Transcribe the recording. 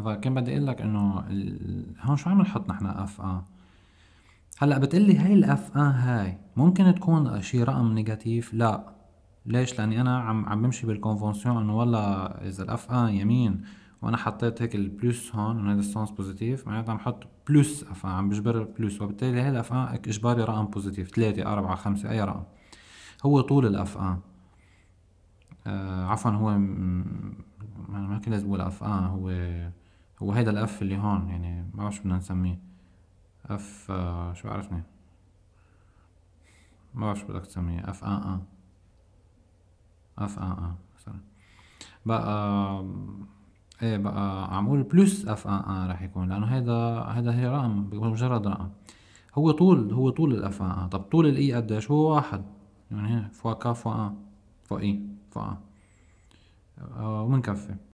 فكان بدي اقول لك انه هون شو عم نحط نحن اف ان هلا بتقلي هي الاف ان هاي ممكن تكون شي رقم نيجاتيف لا ليش لاني انا عم عم بمشي بالكونفونسيون انه والله اذا الاف ان يمين وانا حطيت هيك البلس هون انه هذا السونس بوزيتيف معناتها عم حط بلس اف عم بجبر بلوس وبالتالي هي الاف اجباري رقم بوزيتيف ثلاثة أربعة خمسة اي رقم هو طول الاف ان آه عفوا هو ما كنت لازم اقول اف ان هو هو هيدا الاف اللي هون يعني ما بعرف شو بدنا نسميه اف آه، شو عرفني ما بعرف شو بدك تسميه اف ان ان اف ان ان مثلا بقى ايه بقى عم بقول بلس اف ان ان رح يكون لانه هيدا هيدا هي رقم بيكون مجرد رقم هو طول هو طول الاف ان ان طب طول الاي قديش هو واحد يعني فوا كا فوا ان فوا اي فوا ان آه، ومنكفي